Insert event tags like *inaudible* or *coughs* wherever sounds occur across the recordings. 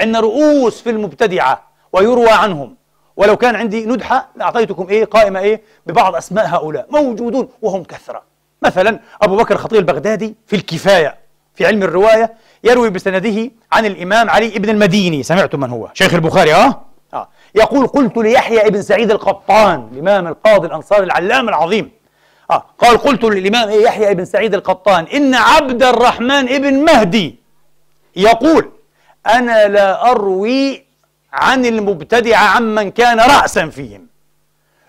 عندنا رؤوس في المبتدعة ويروى عنهم ولو كان عندي ندحة لأعطيتكم إيه قائمة إيه ببعض أسماء هؤلاء موجودون وهم كثرة مثلا أبو بكر خطيب البغدادي في الكفاية في علم الرواية يروي بسنده عن الإمام علي بن المديني سمعتم من هو شيخ البخاري آه؟, آه يقول قلت ليحيى بن سعيد القطان الإمام القاضي الأنصاري العلام العظيم آه قال قلت للإمام يحيى بن سعيد القطان إن عبد الرحمن بن مهدي يقول أنا لا أروي عن المبتدع عمن كان رأسا فيهم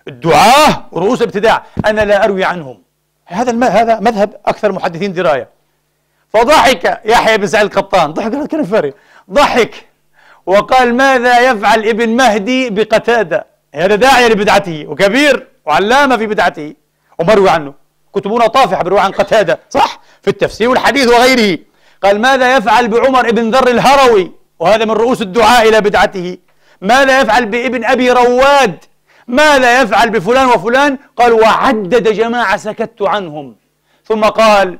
الدعاة ورؤوس الابتداع أنا لا أروي عنهم هذا الم... هذا مذهب أكثر محدثين دراية فضحك يحيى بن سعيد القطان ضحك كان فارغ ضحك وقال ماذا يفعل ابن مهدي بقتادة هذا داعية لبدعته وكبير وعلامة في بدعته ومروي عنه كتبنا طافحة بروي عن قتادة صح في التفسير والحديث وغيره قال ماذا يفعل بعمر بن ذر الهروي وهذا من رؤوس الدعاء إلى بدعته ماذا يفعل بابن أبي رواد ماذا يفعل بفلان وفلان قال وعدد جماعة سكت عنهم ثم قال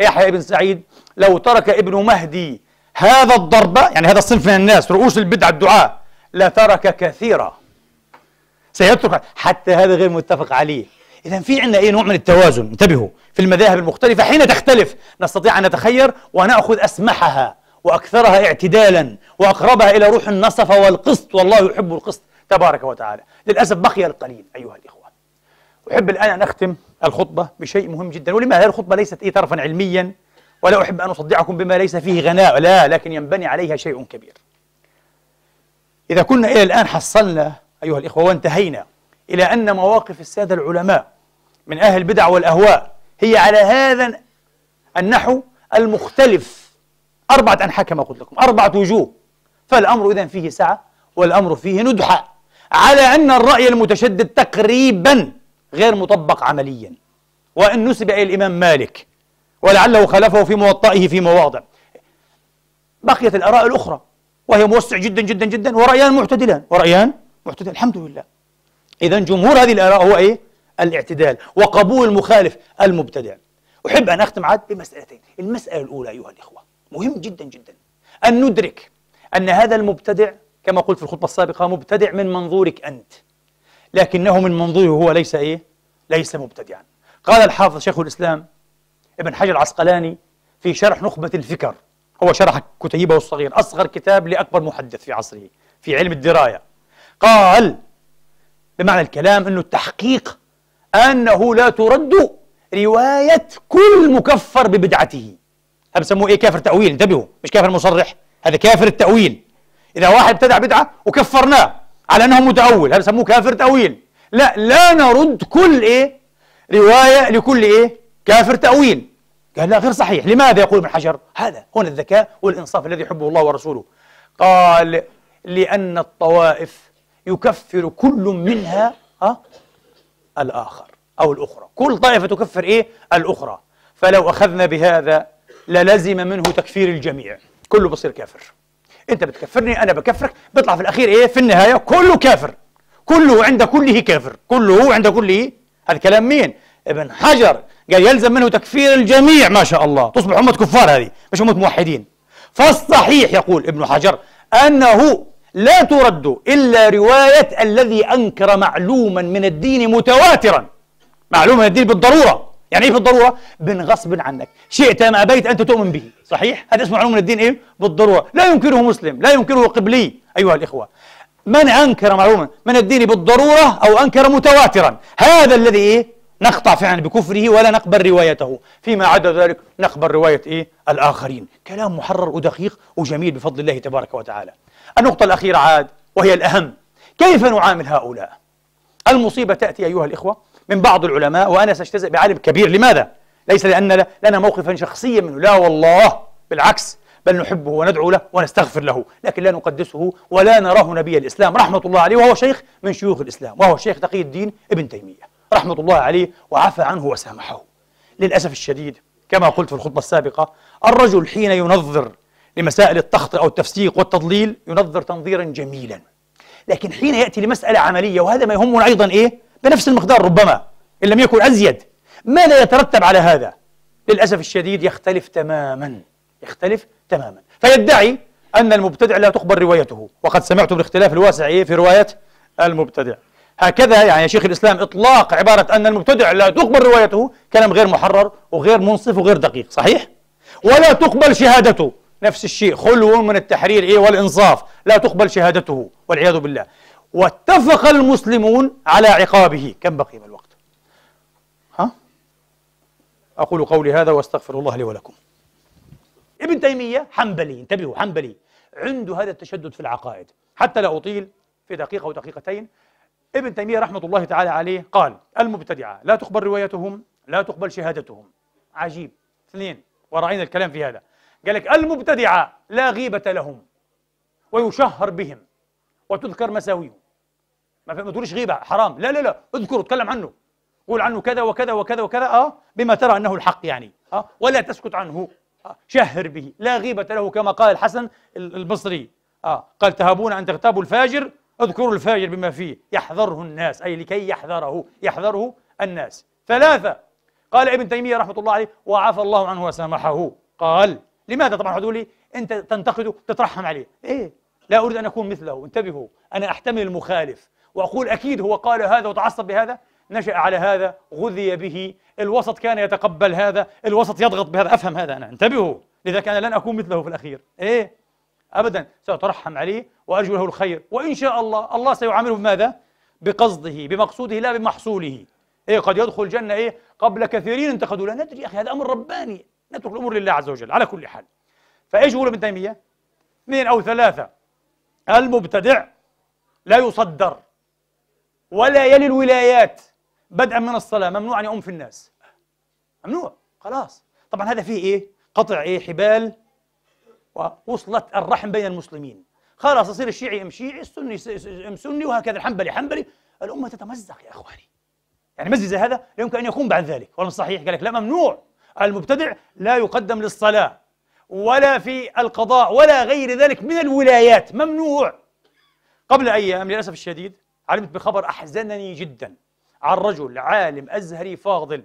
يحيى بن سعيد لو ترك ابن مهدي هذا الضرب يعني هذا الصنف من الناس رؤوس البدع الدعاء لترك كثيرا سيترك حتى هذا غير متفق عليه إذا في عندنا إيه نوع من التوازن انتبهوا في المذاهب المختلفة حين تختلف نستطيع أن نتخير ونأخذ أسمحها وأكثرها اعتدالا وأقربها إلى روح النصف والقسط والله يحب القسط تبارك وتعالى للأسف بقي القليل أيها الإخوة أحب الآن أن أختم الخطبة بشيء مهم جدا ولما هذه الخطبة ليست إيه طرفا علميا ولا أحب أن أصدعكم بما ليس فيه غناء لا لكن ينبني عليها شيء كبير إذا كنا إلى الآن حصلنا أيها الإخوة وانتهينا إلى أن مواقف السادة العلماء من أهل البدع والأهواء هي على هذا النحو المختلف أربعة أنحاء كما قلت لكم أربعة وجوه فالأمر إذا فيه سعة والأمر فيه ندحة على أن الرأي المتشدد تقريبا غير مطبق عمليا وإن نسب إلى الإمام مالك ولعله خالفه في موطئه في مواضع بقيت الآراء الأخرى وهي موسع جدا جدا جدا ورأيان معتدلان ورأيان معتدلان الحمد لله إذا جمهور هذه الآراء هو إيه؟ الاعتدال وقبول المخالف المبتدع أحب أن أختم عاد بمسألتين المسألة الأولى أيها الإخوة مهم جدا جدا أن ندرك أن هذا المبتدع كما قلت في الخطبة السابقة مبتدع من منظورك أنت لكنه من منظوره هو ليس إيه؟ ليس مبتدعا قال الحافظ شيخ الإسلام ابن حجر العسقلاني في شرح نخبة الفكر هو شرح كتيبه الصغير أصغر كتاب لأكبر محدث في عصره في علم الدراية قال بمعنى الكلام أنه التحقيق أنه لا ترد رواية كل مكفر ببدعته هذا بسموه إيه كافر تأويل انتبهوا مش كافر مصرح هذا كافر التأويل إذا واحد ابتدع بدعة وكفرناه على أنه متأول هذا بسموه كافر تأويل لا لا نرد كل إيه رواية لكل إيه كافر تأويل قال لا غير صحيح لماذا يقول ابن حجر هذا هنا الذكاء والإنصاف الذي يحبه الله ورسوله قال لأن الطوائف يكفر كل منها الآخر أو الأخرى كل طائفة تكفر إيه؟ الأخرى فلو أخذنا بهذا للزم منه تكفير الجميع كله بصير كافر أنت بتكفرني أنا بكفرك بيطلع في الأخير إيه؟ في النهاية كله كافر كله عند كله كافر كله عند كله هذا كلام مين؟ ابن حجر قال يلزم منه تكفير الجميع ما شاء الله تصبح أمة كفار هذه مش أمة موحدين فالصحيح يقول ابن حجر أنه لا ترد إلا رواية الذي أنكر معلوما من الدين متواترا معلوم من الدين بالضرورة يعني إيه بالضرورة؟ غصب عنك شئت ما أبيت أنت تؤمن به صحيح؟ هذا اسمه معلوم من الدين إيه؟ بالضرورة لا ينكره مسلم لا ينكره قبلي أيها الإخوة من أنكر معلوما من الدين بالضرورة أو أنكر متواترا هذا الذي إيه؟ نقطع فعلا بكفره ولا نقبل روايته فيما عدا ذلك نقبل رواية إيه؟ الآخرين كلام محرر ودقيق وجميل بفضل الله تبارك وتعالى النقطة الأخيرة عاد وهي الأهم كيف نعامل هؤلاء؟ المصيبة تأتي أيها الإخوة من بعض العلماء وأنا سأجتزئ بعالم كبير لماذا؟ ليس لأن لنا موقفا شخصيا منه لا والله بالعكس بل نحبه وندعو له ونستغفر له لكن لا نقدسه ولا نراه نبي الإسلام رحمة الله عليه وهو شيخ من شيوخ الإسلام وهو شيخ تقي الدين ابن تيمية رحمة الله عليه وعفى عنه وسامحه للأسف الشديد كما قلت في الخطبة السابقة الرجل حين ينظر لمسائل التخطئ أو التفسيق والتضليل ينظر تنظيرا جميلا لكن حين يأتي لمسألة عملية وهذا ما يهمنا أيضا إيه بنفس المقدار ربما إن لم يكن أزيد ماذا يترتب على هذا للأسف الشديد يختلف تماما يختلف تماما فيدعي أن المبتدع لا تقبل روايته وقد سمعتم الاختلاف الواسع إيه في رواية المبتدع هكذا يعني يا شيخ الإسلام إطلاق عبارة أن المبتدع لا تقبل روايته كلام غير محرر وغير منصف وغير دقيق صحيح؟ ولا تقبل شهادته نفس الشيء خلو من التحرير إيه والإنصاف لا تقبل شهادته والعياذ بالله واتفق المسلمون على عقابه كم بقي من الوقت ها أقول قولي هذا وأستغفر الله لي ولكم ابن تيمية حنبلي انتبهوا حنبلي عنده هذا التشدد في العقائد حتى لا أطيل في دقيقة أو دقيقتين ابن تيمية رحمة الله تعالى عليه قال المبتدعة لا تقبل روايتهم لا تقبل شهادتهم عجيب اثنين ورأينا الكلام في هذا قال لك المبتدعة لا غيبة لهم ويشهر بهم وتذكر مساويهم ما تقولش غيبة حرام لا لا لا اذكره اتكلم عنه قول عنه كذا وكذا وكذا وكذا اه بما ترى انه الحق يعني اه ولا تسكت عنه آه شهر به لا غيبة له كما قال الحسن البصري اه قال تهابون ان تغتابوا الفاجر اذكروا الفاجر بما فيه يحذره الناس اي لكي يحذره يحذره الناس ثلاثة قال ابن تيمية رحمة الله عليه وعفى الله عنه وسامحه قال لماذا طبعا هذول انت تنتقده تترحم عليه ايه لا اريد ان اكون مثله انتبهوا انا احتمل المخالف واقول اكيد هو قال هذا وتعصب بهذا نشأ على هذا غذي به الوسط كان يتقبل هذا الوسط يضغط بهذا أفهم هذا أنا انتبهوا لذا كان لن أكون مثله في الأخير إيه أبدا سأترحم عليه وأرجو له الخير وإن شاء الله الله سيعامله بماذا بقصده بمقصوده لا بمحصوله إيه قد يدخل الجنة إيه قبل كثيرين انتقدوا لا ندري أخي هذا أمر رباني نترك الامور لله عز وجل على كل حال فايش يقول ابن تيميه؟ اثنين او ثلاثه المبتدع لا يصدر ولا يلي الولايات بدءا من الصلاه ممنوع ان يؤم في الناس ممنوع خلاص طبعا هذا فيه ايه؟ قطع ايه؟ حبال ووصلت الرحم بين المسلمين خلاص يصير الشيعي ام شيعي السني ام سني وهكذا الحنبلي حنبلي الامه تتمزق يا اخواني يعني مزج هذا لا يمكن ان يكون بعد ذلك والله صحيح قال لك لا ممنوع المبتدع لا يقدم للصلاة ولا في القضاء ولا غير ذلك من الولايات ممنوع قبل أيام للأسف الشديد علمت بخبر أحزنني جدا عن رجل عالم أزهري فاضل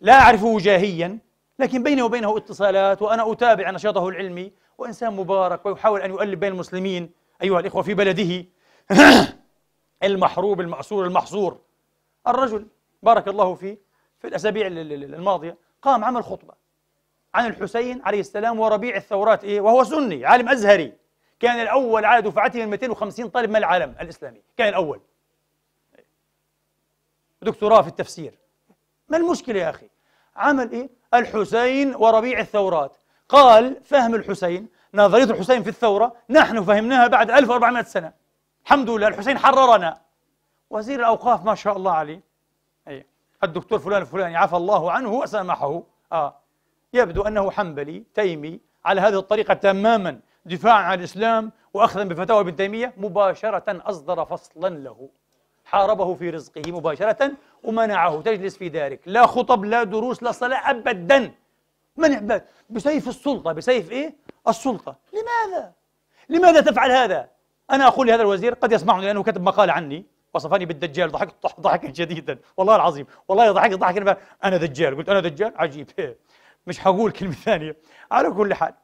لا أعرفه جاهيا لكن بيني وبينه اتصالات وأنا أتابع نشاطه العلمي وإنسان مبارك ويحاول أن يؤلف بين المسلمين أيها الإخوة في بلده *coughs* المحروب المأسور المحصور الرجل بارك الله فيه في الأسابيع الماضية قام عمل خطبة عن الحسين عليه السلام وربيع الثورات إيه؟ وهو سني عالم أزهري كان الأول على دفعته من 250 طالب من العالم الإسلامي كان الأول دكتوراه في التفسير ما المشكلة يا أخي عمل إيه؟ الحسين وربيع الثورات قال فهم الحسين نظرية الحسين في الثورة نحن فهمناها بعد 1400 سنة الحمد لله الحسين حررنا وزير الأوقاف ما شاء الله عليه الدكتور فلان الفلاني عفى الله عنه وسامحه آه يبدو أنه حنبلي تيمي على هذه الطريقة تماما دفاعا عن الإسلام وأخذا بفتاوى ابن تيمية مباشرة أصدر فصلا له حاربه في رزقه مباشرة ومنعه تجلس في دارك لا خطب لا دروس لا صلاة أبدا منع بسيف السلطة بسيف إيه؟ السلطة لماذا؟ لماذا تفعل هذا؟ أنا أقول لهذا الوزير قد يسمعني لأنه كتب مقال عني وصفني بالدجال ضحكت ضحكا شديدا والله العظيم والله ضحكت ضحك انا دجال قلت انا دجال عجيب إيه. مش حقول كلمه ثانيه على كل حال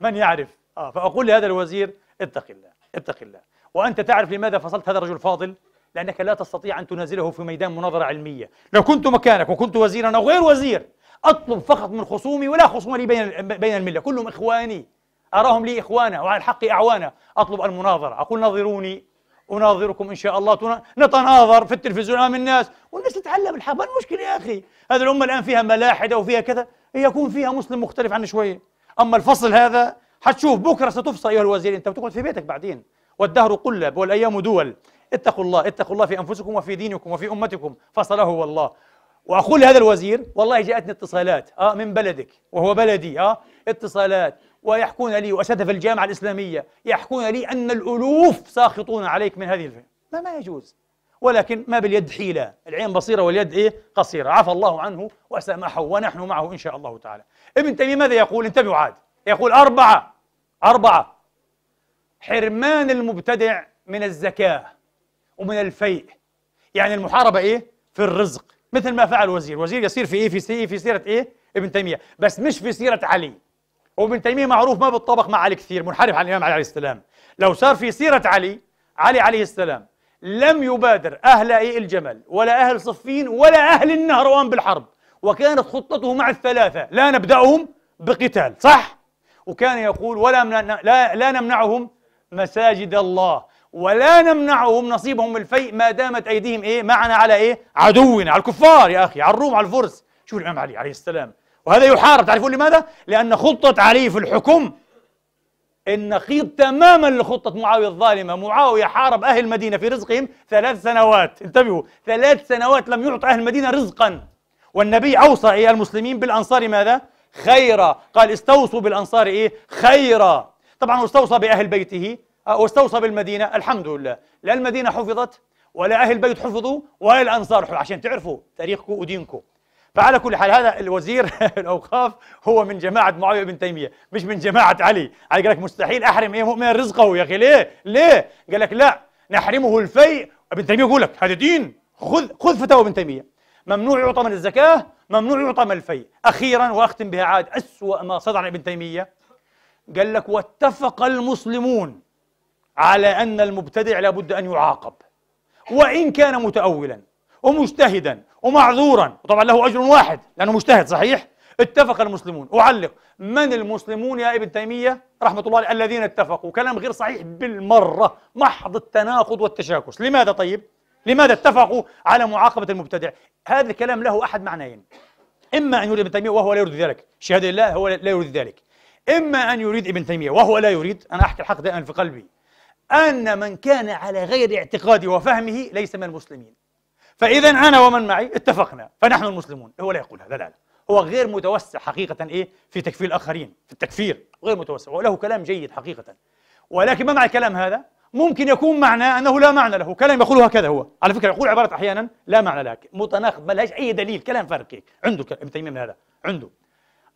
من يعرف آه فاقول لهذا الوزير اتق الله اتق الله وانت تعرف لماذا فصلت هذا الرجل الفاضل لانك لا تستطيع ان تنازله في ميدان مناظره علميه لو كنت مكانك وكنت وزيرا او غير وزير اطلب فقط من خصومي ولا خصوم لي بين بين المله كلهم اخواني اراهم لي اخوانا وعلى الحق اعوانا اطلب المناظره اقول ناظروني أناظركم إن شاء الله نتناظر في التلفزيون أمام الناس والناس تتعلم الحق ما المشكلة يا أخي هذه الأمة الآن فيها ملاحدة وفيها كذا يكون فيها مسلم مختلف عن شوية أما الفصل هذا حتشوف بكرة ستفصل أيها الوزير أنت بتقعد في بيتك بعدين والدهر قلب والأيام دول اتقوا الله اتقوا الله في أنفسكم وفي دينكم وفي أمتكم فصله والله وأقول لهذا الوزير والله جاءتني اتصالات آه من بلدك وهو بلدي آه اتصالات ويحكون لي وأساتذة في الجامعة الإسلامية يحكون لي أن الألوف ساخطون عليك من هذه الفئة لا ما يجوز ولكن ما باليد حيلة العين بصيرة واليد إيه قصيرة عفى الله عنه وسامحه ونحن معه إن شاء الله تعالى ابن تيمية ماذا يقول انتبهوا عاد يقول أربعة أربعة حرمان المبتدع من الزكاة ومن الفيء يعني المحاربة إيه في الرزق مثل ما فعل وزير وزير يصير في إيه في سي في سيرة إيه ابن تيمية بس مش في سيرة علي وابن تيميه معروف ما بتطابق مع علي كثير منحرف عن الامام علي عليه السلام لو صار في سيره علي علي عليه السلام لم يبادر اهل اي الجمل ولا اهل صفين ولا اهل النهروان بالحرب وكانت خطته مع الثلاثه لا نبداهم بقتال صح وكان يقول ولا لا, لا نمنعهم مساجد الله ولا نمنعهم نصيبهم الفيء ما دامت ايديهم ايه معنا على ايه عدونا على الكفار يا اخي على الروم على الفرس شوف الامام علي عليه السلام وهذا يحارب تعرفون لماذا؟ لأن خطة علي في الحكم النقيض تماما لخطة معاوية الظالمة معاوية حارب أهل المدينة في رزقهم ثلاث سنوات انتبهوا ثلاث سنوات لم يعط أهل المدينة رزقا والنبي أوصى إيه المسلمين بالأنصار ماذا؟ خيرا قال استوصوا بالأنصار إيه؟ خيرا طبعا استوصى بأهل بيته آه، واستوصى بالمدينة الحمد لله لا المدينة حفظت ولا أهل البيت حفظوا ولا الأنصار حفظوا عشان تعرفوا تاريخكم ودينكم فعلى كل حال هذا الوزير *laughs* الاوقاف هو من جماعه معاويه بن تيميه مش من جماعه علي علي قال لك مستحيل احرم اي مؤمن رزقه يا اخي ليه ليه قال لك لا نحرمه الفيء ابن تيميه يقول لك هذا دين خذ خذ فتاوى ابن تيميه ممنوع يعطى من الزكاه ممنوع يعطى من الفيء اخيرا واختم بها عاد اسوا ما صدر عن ابن تيميه قال لك واتفق المسلمون على ان المبتدع لابد ان يعاقب وان كان متاولا ومجتهدا ومعذورا وطبعا له أجر واحد لأنه مجتهد صحيح اتفق المسلمون أعلق من المسلمون يا ابن تيمية رحمة الله عليه الذين اتفقوا كلام غير صحيح بالمرة محض التناقض والتشاكس لماذا طيب؟ لماذا اتفقوا على معاقبة المبتدع؟ هذا الكلام له أحد معنيين إما أن يريد ابن تيمية وهو لا يريد ذلك شهادة الله هو لا يريد ذلك إما أن يريد ابن تيمية وهو لا يريد أنا أحكي الحق دائما في قلبي أن من كان على غير اعتقادي وفهمه ليس من المسلمين فإذا أنا ومن معي اتفقنا فنحن المسلمون هو لا يقول هذا لا لا هو غير متوسع حقيقة إيه في تكفير الآخرين في التكفير غير متوسع وله كلام جيد حقيقة ولكن ما مع الكلام هذا ممكن يكون معنى أنه لا معنى له كلام يقوله هكذا هو على فكرة يقول عبارة أحيانا لا معنى لها متناقض ما لهاش أي دليل كلام فارق هيك عنده ابن تيمية من هذا عنده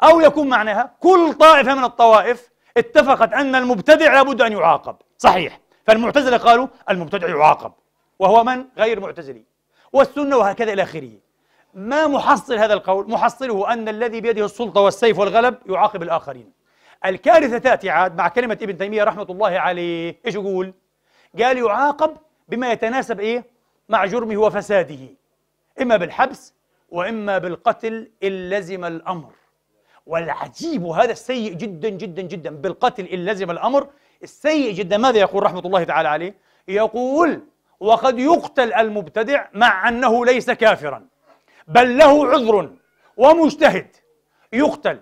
أو يكون معناها كل طائفة من الطوائف اتفقت أن المبتدع لابد أن يعاقب صحيح فالمعتزلة قالوا المبتدع يعاقب وهو من غير معتزلي والسنة وهكذا إلى آخره ما محصل هذا القول؟ محصله أن الذي بيده السلطة والسيف والغلب يعاقب الآخرين الكارثة تأتي عاد مع كلمة ابن تيمية رحمة الله عليه إيش يقول؟ قال يعاقب بما يتناسب إيه؟ مع جرمه وفساده إما بالحبس وإما بالقتل إن لزم الأمر والعجيب هذا السيء جدا جدا جدا بالقتل إن لزم الأمر السيء جدا ماذا يقول رحمة الله تعالى عليه؟ يقول وقد يقتل المبتدع مع أنه ليس كافرا بل له عذر ومجتهد يقتل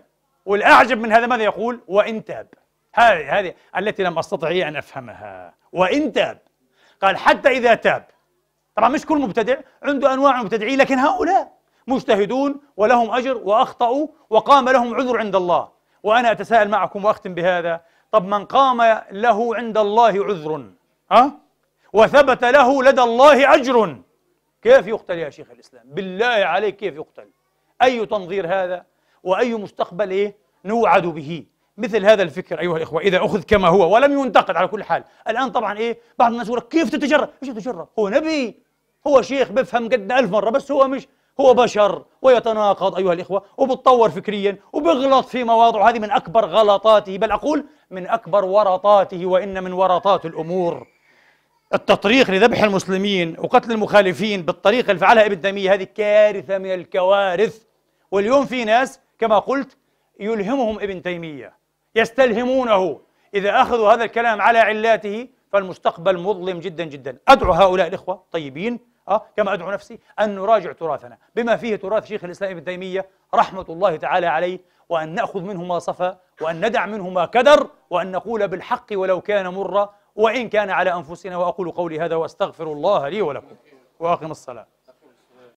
والأعجب من هذا ماذا يقول وإن تاب هذه هذه التي لم أستطع أن أفهمها وإن تاب قال حتى إذا تاب طبعا مش كل مبتدع عنده أنواع مبتدعين لكن هؤلاء مجتهدون ولهم أجر وأخطأوا وقام لهم عذر عند الله وأنا أتساءل معكم وأختم بهذا طب من قام له عند الله عذر ها أه؟ وثبت له لدى الله أجر كيف يقتل يا شيخ الإسلام بالله عليك كيف يقتل أي تنظير هذا وأي مستقبل إيه نوعد به مثل هذا الفكر أيها الإخوة إذا أخذ كما هو ولم ينتقد على كل حال الآن طبعا إيه بعض الناس يقول كيف تتجرأ إيش تتجرأ هو نبي هو شيخ بفهم قد ألف مرة بس هو مش هو بشر ويتناقض أيها الإخوة وبتطور فكريا وبغلط في مواضع هذه من أكبر غلطاته بل أقول من أكبر ورطاته وإن من ورطات الأمور التطريق لذبح المسلمين وقتل المخالفين بالطريقة اللي فعلها ابن تيمية هذه كارثة من الكوارث واليوم في ناس كما قلت يلهمهم ابن تيمية يستلهمونه إذا أخذوا هذا الكلام على علاته فالمستقبل مظلم جدا جدا أدعو هؤلاء الإخوة الطيبين أه كما أدعو نفسي أن نراجع تراثنا بما فيه تراث شيخ الإسلام ابن تيمية رحمة الله تعالى عليه وأن نأخذ منه ما صفى وأن ندع منه ما كدر وأن نقول بالحق ولو كان مرا وإن كان على أنفسنا وأقول قولي هذا وأستغفر الله لي ولكم وأقم الصلاة